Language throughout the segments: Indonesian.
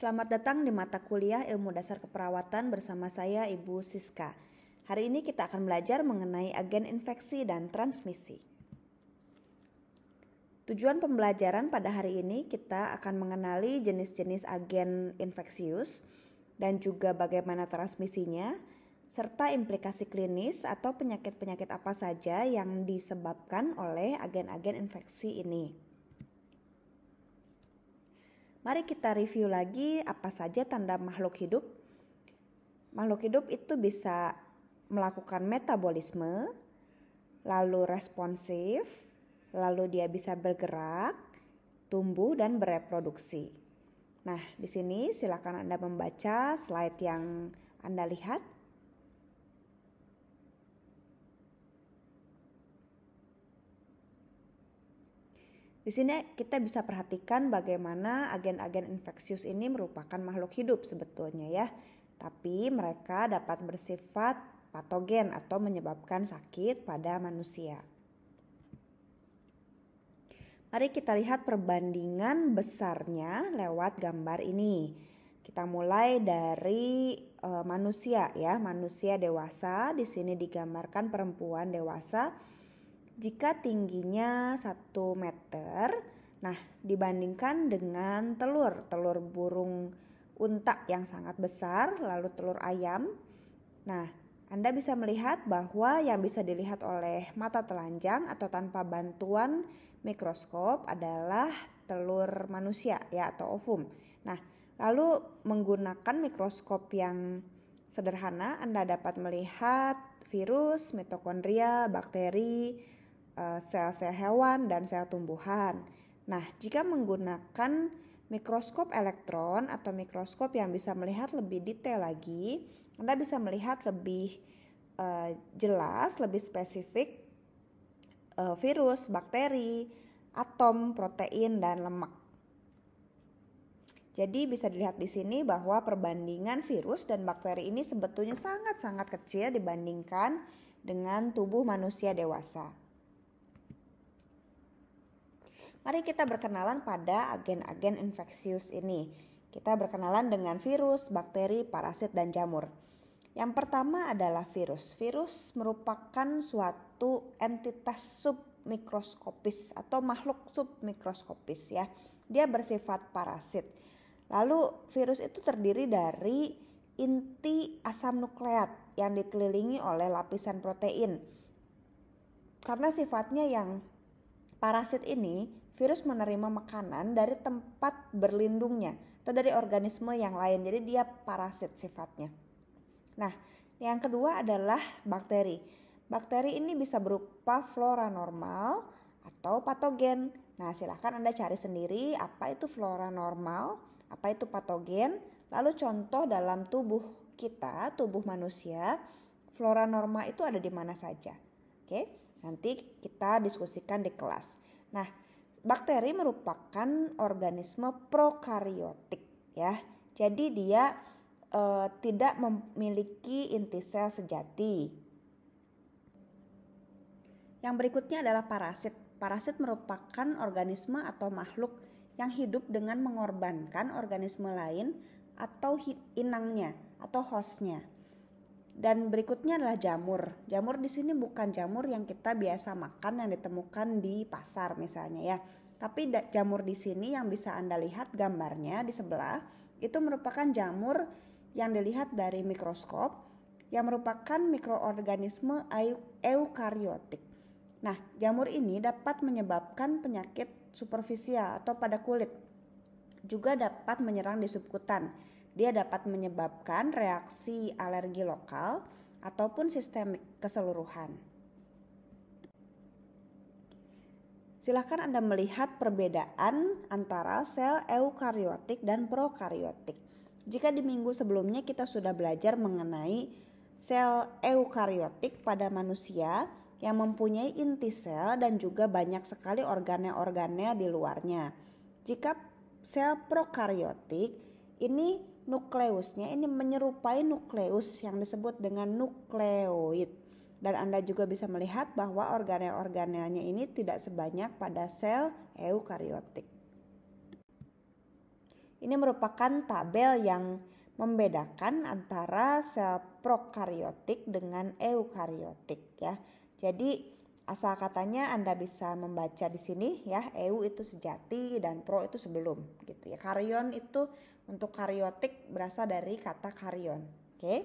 Selamat datang di mata kuliah Ilmu Dasar Keperawatan bersama saya Ibu Siska. Hari ini kita akan belajar mengenai agen infeksi dan transmisi. Tujuan pembelajaran pada hari ini kita akan mengenali jenis-jenis agen infeksius dan juga bagaimana transmisinya serta implikasi klinis atau penyakit-penyakit apa saja yang disebabkan oleh agen-agen infeksi ini. Mari kita review lagi apa saja tanda makhluk hidup. Makhluk hidup itu bisa melakukan metabolisme, lalu responsif, lalu dia bisa bergerak, tumbuh dan bereproduksi. Nah, di sini silakan Anda membaca slide yang Anda lihat. Di sini kita bisa perhatikan bagaimana agen-agen infeksius ini merupakan makhluk hidup sebetulnya ya. Tapi mereka dapat bersifat patogen atau menyebabkan sakit pada manusia. Mari kita lihat perbandingan besarnya lewat gambar ini. Kita mulai dari eh, manusia ya, manusia dewasa. Di sini digambarkan perempuan dewasa jika tingginya 1 meter. Nah, dibandingkan dengan telur, telur burung unta yang sangat besar, lalu telur ayam. Nah, Anda bisa melihat bahwa yang bisa dilihat oleh mata telanjang atau tanpa bantuan mikroskop adalah telur manusia ya atau ovum. Nah, lalu menggunakan mikroskop yang sederhana Anda dapat melihat virus, mitokondria, bakteri, Eh, sel-sel hewan dan sel tumbuhan. Nah, jika menggunakan mikroskop elektron atau mikroskop yang bisa melihat lebih detail lagi, Anda bisa melihat lebih uh, jelas, lebih spesifik uh, virus, bakteri, atom, protein, dan lemak. Jadi bisa dilihat di sini bahwa perbandingan virus dan bakteri ini sebetulnya sangat-sangat kecil dibandingkan dengan tubuh manusia dewasa. Mari kita berkenalan pada agen-agen infeksius ini. Kita berkenalan dengan virus, bakteri, parasit, dan jamur. Yang pertama adalah virus. Virus merupakan suatu entitas submikroskopis atau makhluk submikroskopis ya. Dia bersifat parasit. Lalu virus itu terdiri dari inti asam nukleat yang dikelilingi oleh lapisan protein. Karena sifatnya yang parasit ini virus menerima makanan dari tempat berlindungnya atau dari organisme yang lain. Jadi dia parasit sifatnya. Nah, yang kedua adalah bakteri. Bakteri ini bisa berupa flora normal atau patogen. Nah, silahkan Anda cari sendiri apa itu flora normal, apa itu patogen, lalu contoh dalam tubuh kita, tubuh manusia, flora normal itu ada di mana saja. Oke, nanti kita diskusikan di kelas. Nah, bakteri merupakan organisme prokariotik ya. Jadi dia e, tidak memiliki inti sel sejati. Yang berikutnya adalah parasit. Parasit merupakan organisme atau makhluk yang hidup dengan mengorbankan organisme lain atau inangnya atau hostnya. Dan berikutnya adalah jamur. Jamur di sini bukan jamur yang kita biasa makan yang ditemukan di pasar misalnya ya. Tapi jamur di sini yang bisa Anda lihat gambarnya di sebelah itu merupakan jamur yang dilihat dari mikroskop yang merupakan mikroorganisme eukariotik. Nah, jamur ini dapat menyebabkan penyakit superfisial atau pada kulit. Juga dapat menyerang di subkutan dia dapat menyebabkan reaksi alergi lokal ataupun sistemik keseluruhan. Silahkan Anda melihat perbedaan antara sel eukariotik dan prokariotik. Jika di minggu sebelumnya kita sudah belajar mengenai sel eukariotik pada manusia yang mempunyai inti sel dan juga banyak sekali organel-organel di luarnya. Jika sel prokariotik ini nukleusnya ini menyerupai nukleus yang disebut dengan nukleoid. Dan Anda juga bisa melihat bahwa organel-organelnya ini tidak sebanyak pada sel eukariotik. Ini merupakan tabel yang membedakan antara sel prokariotik dengan eukariotik ya. Jadi Asal katanya Anda bisa membaca di sini ya, eu itu sejati dan pro itu sebelum gitu ya. Karyon itu untuk karyotik berasal dari kata karyon. Oke.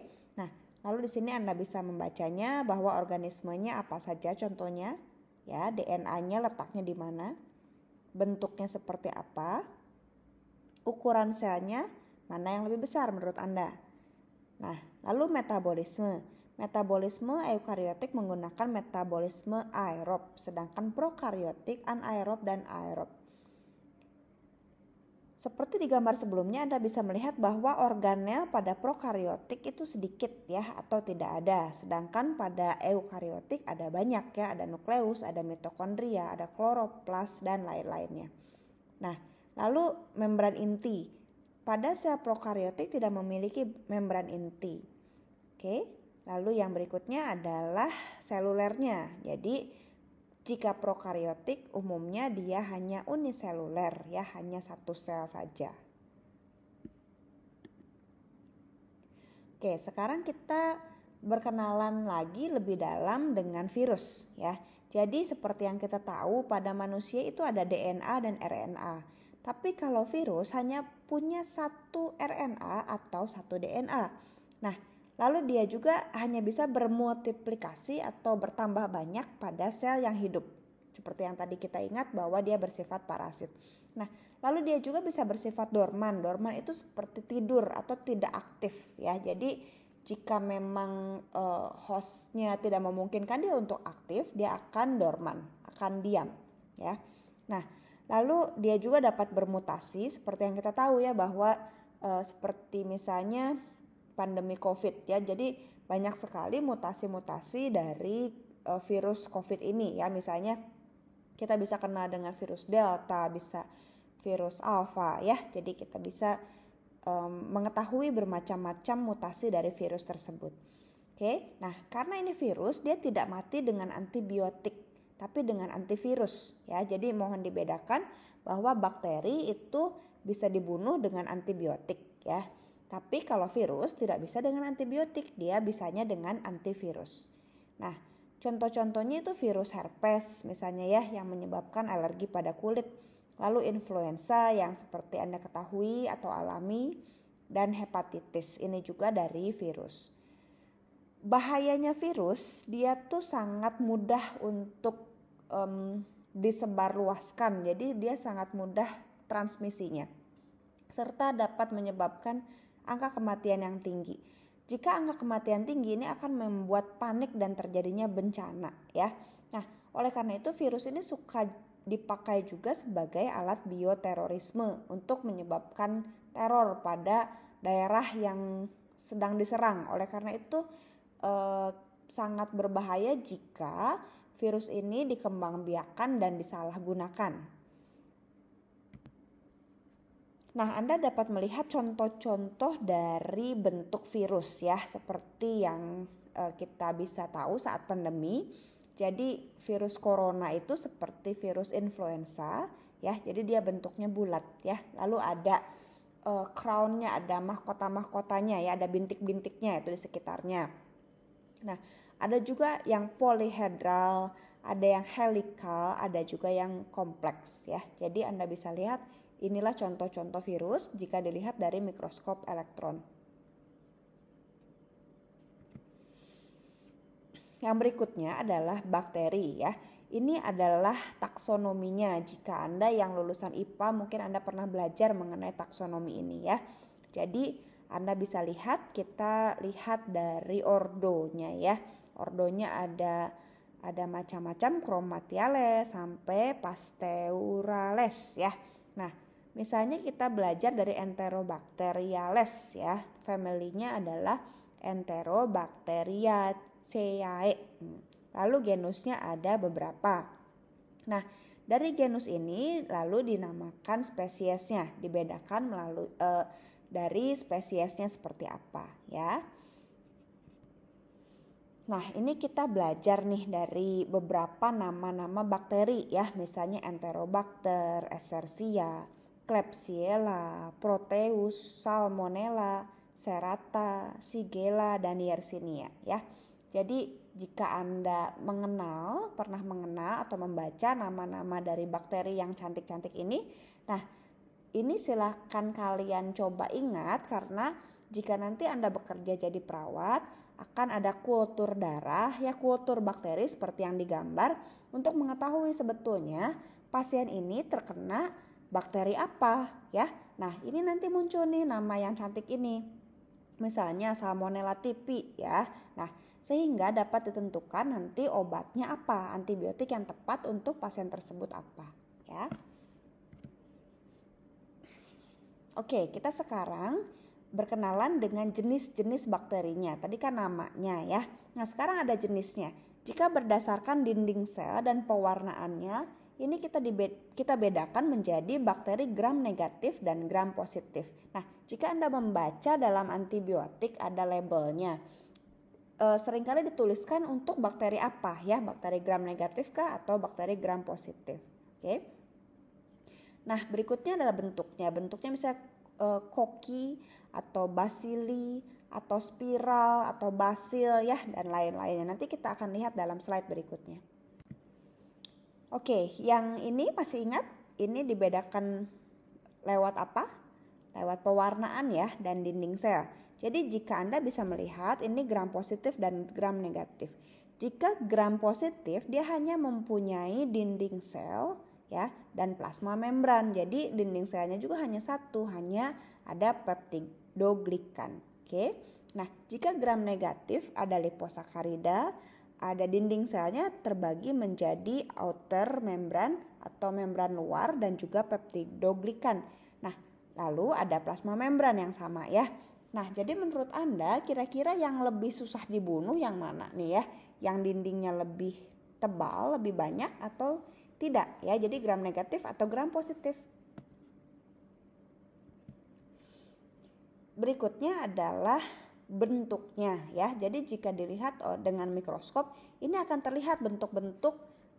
Nah, lalu di sini Anda bisa membacanya bahwa organismenya apa saja contohnya ya, DNA-nya letaknya di mana, bentuknya seperti apa, ukuran selnya mana yang lebih besar menurut Anda. Nah, lalu metabolisme Metabolisme eukariotik menggunakan metabolisme aerob, sedangkan prokariotik anaerob dan aerob. Seperti di gambar sebelumnya Anda bisa melihat bahwa organel pada prokariotik itu sedikit ya atau tidak ada, sedangkan pada eukariotik ada banyak ya, ada nukleus, ada mitokondria, ada kloroplas dan lain-lainnya. Nah, lalu membran inti. Pada sel prokariotik tidak memiliki membran inti. Oke. Okay? Lalu yang berikutnya adalah selulernya. Jadi jika prokariotik umumnya dia hanya uniseluler ya, hanya satu sel saja. Oke, sekarang kita berkenalan lagi lebih dalam dengan virus ya. Jadi seperti yang kita tahu pada manusia itu ada DNA dan RNA. Tapi kalau virus hanya punya satu RNA atau satu DNA. Nah, Lalu dia juga hanya bisa bermultiplikasi atau bertambah banyak pada sel yang hidup. Seperti yang tadi kita ingat bahwa dia bersifat parasit. Nah, lalu dia juga bisa bersifat dorman. Dorman itu seperti tidur atau tidak aktif ya. Jadi jika memang uh, hostnya tidak memungkinkan dia untuk aktif, dia akan dorman, akan diam, ya. Nah, lalu dia juga dapat bermutasi seperti yang kita tahu ya bahwa uh, seperti misalnya pandemi COVID ya. Jadi banyak sekali mutasi-mutasi dari uh, virus COVID ini ya. Misalnya kita bisa kena dengan virus Delta, bisa virus Alpha ya. Jadi kita bisa um, mengetahui bermacam-macam mutasi dari virus tersebut. Oke, okay? nah karena ini virus dia tidak mati dengan antibiotik, tapi dengan antivirus ya. Jadi mohon dibedakan bahwa bakteri itu bisa dibunuh dengan antibiotik ya. Tapi kalau virus tidak bisa dengan antibiotik, dia bisanya dengan antivirus. Nah, contoh-contohnya itu virus herpes misalnya ya yang menyebabkan alergi pada kulit. Lalu influenza yang seperti Anda ketahui atau alami dan hepatitis ini juga dari virus. Bahayanya virus dia tuh sangat mudah untuk um, disebarluaskan. Jadi dia sangat mudah transmisinya serta dapat menyebabkan angka kematian yang tinggi. Jika angka kematian tinggi ini akan membuat panik dan terjadinya bencana ya. Nah, oleh karena itu virus ini suka dipakai juga sebagai alat bioterorisme untuk menyebabkan teror pada daerah yang sedang diserang. Oleh karena itu eh, sangat berbahaya jika virus ini dikembangbiakan dan disalahgunakan Nah, Anda dapat melihat contoh-contoh dari bentuk virus ya, seperti yang eh, kita bisa tahu saat pandemi. Jadi, virus corona itu seperti virus influenza ya. Jadi dia bentuknya bulat ya. Lalu ada crown eh, crownnya, ada mahkota-mahkotanya ya, ada bintik-bintiknya itu di sekitarnya. Nah, ada juga yang polihedral, ada yang helical, ada juga yang kompleks ya. Jadi Anda bisa lihat Inilah contoh-contoh virus jika dilihat dari mikroskop elektron. Yang berikutnya adalah bakteri ya. Ini adalah taksonominya. Jika Anda yang lulusan IPA mungkin Anda pernah belajar mengenai taksonomi ini ya. Jadi Anda bisa lihat kita lihat dari ordonya ya. Ordonya ada ada macam-macam kromatiales sampai pasteurales ya. Nah, Misalnya kita belajar dari Enterobacteriales ya. Familinya nya adalah Enterobacteriaceae. Lalu genusnya ada beberapa. Nah, dari genus ini lalu dinamakan spesiesnya, dibedakan melalui eh, dari spesiesnya seperti apa ya. Nah, ini kita belajar nih dari beberapa nama-nama bakteri ya, misalnya Enterobacter, Escherichia, Klebsiella, Proteus, Salmonella, Serata, Shigella, dan Yersinia ya. Jadi jika Anda mengenal, pernah mengenal atau membaca nama-nama dari bakteri yang cantik-cantik ini, nah ini silahkan kalian coba ingat karena jika nanti Anda bekerja jadi perawat, akan ada kultur darah ya kultur bakteri seperti yang digambar untuk mengetahui sebetulnya pasien ini terkena bakteri apa ya. Nah, ini nanti muncul nih nama yang cantik ini. Misalnya Salmonella tipi ya. Nah, sehingga dapat ditentukan nanti obatnya apa, antibiotik yang tepat untuk pasien tersebut apa ya. Oke, kita sekarang berkenalan dengan jenis-jenis bakterinya. Tadi kan namanya ya. Nah, sekarang ada jenisnya. Jika berdasarkan dinding sel dan pewarnaannya, ini kita kita bedakan menjadi bakteri gram negatif dan gram positif. Nah, jika Anda membaca dalam antibiotik ada labelnya. E, seringkali dituliskan untuk bakteri apa ya, bakteri gram negatif kah atau bakteri gram positif. Oke. Okay. Nah, berikutnya adalah bentuknya. Bentuknya bisa e, koki atau basili atau spiral atau basil ya dan lain-lainnya. Nanti kita akan lihat dalam slide berikutnya. Oke, yang ini masih ingat? Ini dibedakan lewat apa? Lewat pewarnaan ya dan dinding sel. Jadi jika Anda bisa melihat ini gram positif dan gram negatif. Jika gram positif dia hanya mempunyai dinding sel ya dan plasma membran. Jadi dinding selnya juga hanya satu, hanya ada peptidoglikan. Oke. Nah, jika gram negatif ada liposakarida, ada dinding selnya terbagi menjadi outer membran atau membran luar dan juga peptidoglikan. Nah, lalu ada plasma membran yang sama ya. Nah, jadi menurut Anda kira-kira yang lebih susah dibunuh yang mana nih ya? Yang dindingnya lebih tebal, lebih banyak atau tidak ya? Jadi gram negatif atau gram positif? Berikutnya adalah bentuknya ya. Jadi jika dilihat oh, dengan mikroskop ini akan terlihat bentuk-bentuk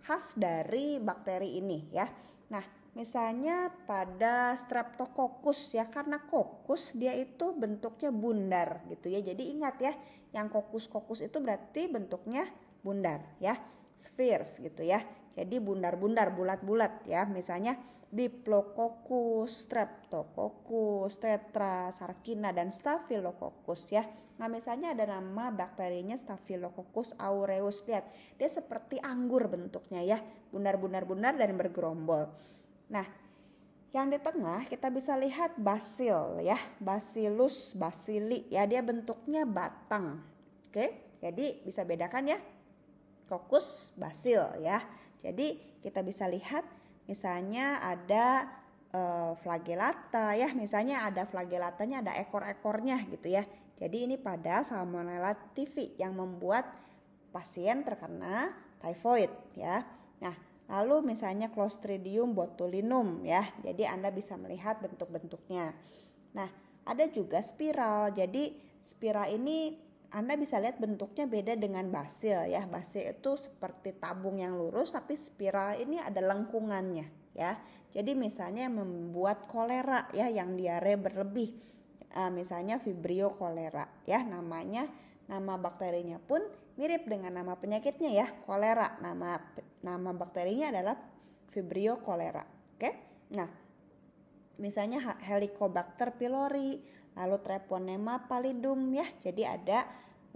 khas dari bakteri ini ya. Nah, misalnya pada streptococcus ya karena kokus dia itu bentuknya bundar gitu ya. Jadi ingat ya, yang kokus-kokus itu berarti bentuknya bundar ya, spheres gitu ya. Jadi bundar-bundar bulat-bulat ya, misalnya Diplococcus, Streptococcus, Tetrasarkina dan Staphylococcus ya. Nah, misalnya ada nama bakterinya Staphylococcus aureus. Lihat, dia seperti anggur bentuknya ya, bundar-bundar-bundar dan bergerombol. Nah, yang di tengah kita bisa lihat basil ya, Bacillus basili ya, dia bentuknya batang. Oke, jadi bisa bedakan ya. Kokus basil ya. Jadi kita bisa lihat misalnya ada e, flagelata ya, misalnya ada flagelatanya ada ekor-ekornya gitu ya. Jadi ini pada salmonella TV yang membuat pasien terkena typhoid ya. Nah, lalu misalnya Clostridium botulinum ya. Jadi Anda bisa melihat bentuk-bentuknya. Nah, ada juga spiral. Jadi spiral ini anda bisa lihat bentuknya beda dengan basil ya. Basil itu seperti tabung yang lurus tapi spiral ini ada lengkungannya ya. Jadi misalnya membuat kolera ya yang diare berlebih. Uh, misalnya Vibrio kolera ya namanya nama bakterinya pun mirip dengan nama penyakitnya ya, kolera. Nama nama bakterinya adalah Vibrio kolera Oke. Nah, misalnya Helicobacter pylori, lalu Treponema pallidum ya. Jadi ada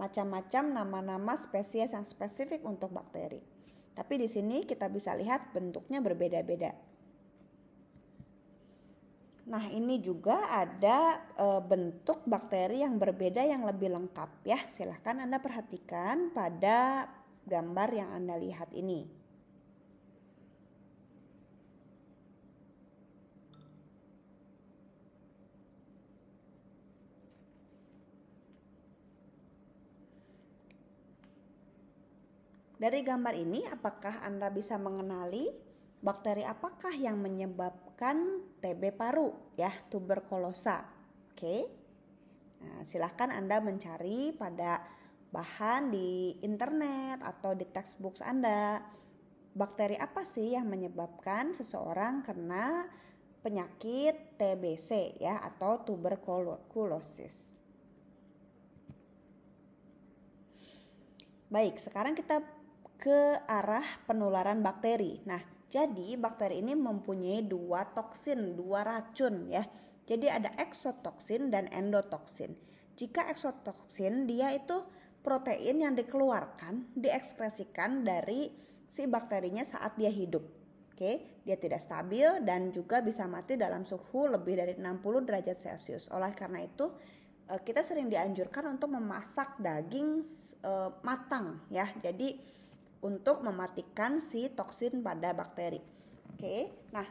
macam-macam nama-nama spesies yang spesifik untuk bakteri. Tapi di sini kita bisa lihat bentuknya berbeda-beda. Nah, ini juga ada e, bentuk bakteri yang berbeda yang lebih lengkap ya. Silahkan Anda perhatikan pada gambar yang Anda lihat ini. Dari gambar ini, apakah Anda bisa mengenali bakteri apakah yang menyebabkan TB paru, ya, tuberkulosa? Oke. Nah, silahkan Anda mencari pada bahan di internet atau di textbooks Anda. Bakteri apa sih yang menyebabkan seseorang kena penyakit TBC ya atau tuberkulosis? Baik, sekarang kita ke arah penularan bakteri. Nah, jadi bakteri ini mempunyai dua toksin, dua racun ya. Jadi ada eksotoksin dan endotoksin. Jika eksotoksin dia itu protein yang dikeluarkan, diekspresikan dari si bakterinya saat dia hidup. Oke, dia tidak stabil dan juga bisa mati dalam suhu lebih dari 60 derajat Celcius. Oleh karena itu, eh, kita sering dianjurkan untuk memasak daging eh, matang ya. Jadi untuk mematikan si toksin pada bakteri. Oke. Nah,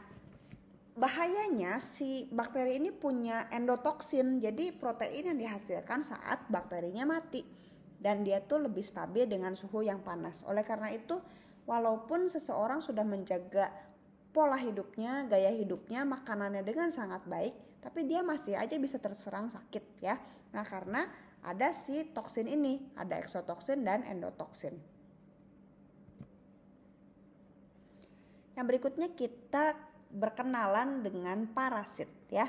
bahayanya si bakteri ini punya endotoksin. Jadi protein yang dihasilkan saat bakterinya mati dan dia tuh lebih stabil dengan suhu yang panas. Oleh karena itu, walaupun seseorang sudah menjaga pola hidupnya, gaya hidupnya, makanannya dengan sangat baik, tapi dia masih aja bisa terserang sakit ya. Nah, karena ada si toksin ini, ada eksotoksin dan endotoksin. Nah, berikutnya kita berkenalan dengan parasit ya.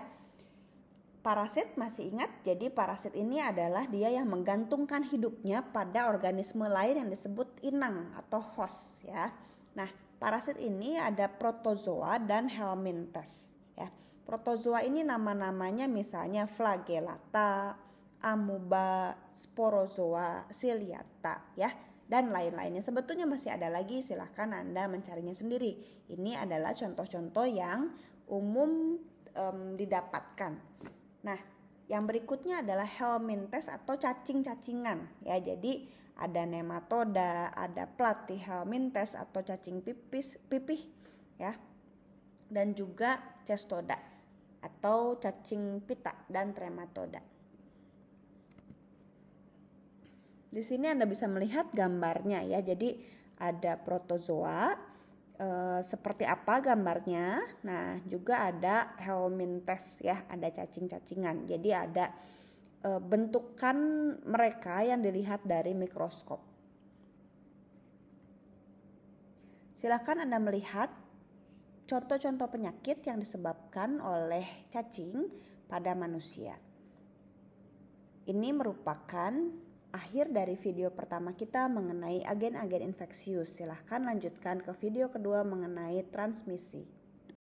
Parasit masih ingat? Jadi parasit ini adalah dia yang menggantungkan hidupnya pada organisme lain yang disebut inang atau host ya. Nah, parasit ini ada protozoa dan helminthes ya. Protozoa ini nama-namanya misalnya flagellata, amuba, sporozoa, ciliata ya dan lain-lainnya. Sebetulnya masih ada lagi, silahkan Anda mencarinya sendiri. Ini adalah contoh-contoh yang umum um, didapatkan. Nah, yang berikutnya adalah helminthes atau cacing-cacingan. Ya, jadi ada nematoda, ada platih helminthes atau cacing pipis, pipih, ya. Dan juga cestoda atau cacing pita dan trematoda. Di sini Anda bisa melihat gambarnya ya. Jadi ada protozoa e, seperti apa gambarnya. Nah, juga ada helminthes ya, ada cacing-cacingan. Jadi ada e, bentukan mereka yang dilihat dari mikroskop. Silahkan Anda melihat contoh-contoh penyakit yang disebabkan oleh cacing pada manusia. Ini merupakan akhir dari video pertama kita mengenai agen-agen infeksius. Silahkan lanjutkan ke video kedua mengenai transmisi.